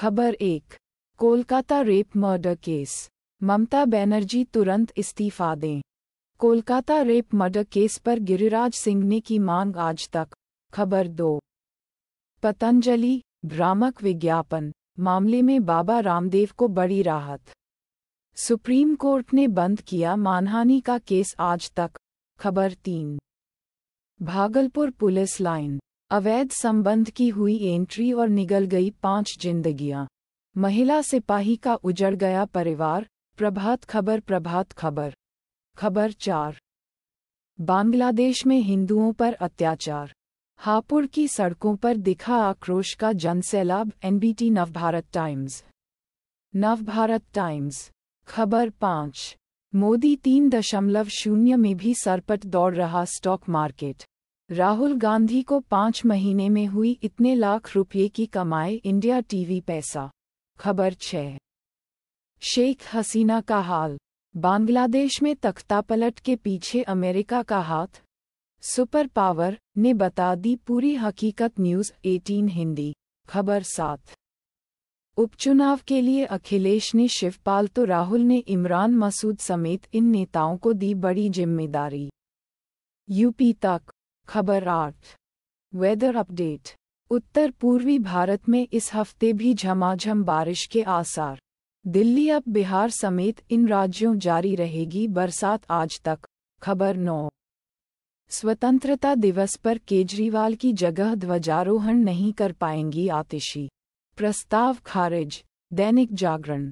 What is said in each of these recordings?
खबर एक Kolkata rape murder case Mamata Banerjee तुरंत इस्तीफा दें कोलकाता रेप मर्डर केस पर गिरिराज सिंह ने की मांग आज तक खबर दो पतंजलि भ्रामक विज्ञापन मामले में बाबा रामदेव को बड़ी राहत सुप्रीम कोर्ट ने बंद किया मानहानि का केस आज तक खबर तीन भागलपुर पुलिस लाइन अवैध संबंध की हुई एंट्री और निगल गई पांच जिंदगियां महिला सिपाही का उजड़ गया परिवार प्रभात खबर प्रभात खबर खबर चार बांग्लादेश में हिंदुओं पर अत्याचार हापुड़ की सड़कों पर दिखा आक्रोश का जनसैलाब NBT Navbharat Times Navbharat Times खबर पांच मोदी तीन दशमलव शून्य में भी सरपट दौड़ रहा स्टॉक मार्केट राहुल गांधी को पाँच महीने में हुई इतने लाख रुपये की कमाए इंडिया टीवी पैसा खबर छः शेख हसीना का हाल बांग्लादेश में तख्तापलट के पीछे अमेरिका का हाथ सुपर पावर ने बता दी पूरी हकीकत न्यूज़ 18 हिंदी खबर सात उपचुनाव के लिए अखिलेश ने शिवपाल तो राहुल ने इमरान मसूद समेत इन नेताओं को दी बड़ी जिम्मेदारी यूपी तक खबर आठ वेदर अपडेट उत्तर पूर्वी भारत में इस हफ्ते भी झमाझम बारिश के आसार दिल्ली अब बिहार समेत इन राज्यों जारी रहेगी बरसात आज तक खबर नौ स्वतंत्रता दिवस पर केजरीवाल की जगह ध्वजारोहण नहीं कर पाएंगी आतिशी प्रस्ताव खारिज दैनिक जागरण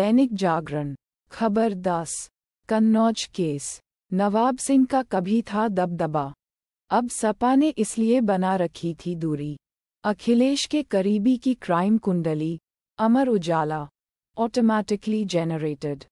दैनिक जागरण खबर दस कन्नौज केस नवाब सिंह का कभी था दबदबा अब सपा ने इसलिए बना रखी थी दूरी अखिलेश के करीबी की क्राइम कुंडली अमर उजाला ऑटोमैटिकली जेनरेटेड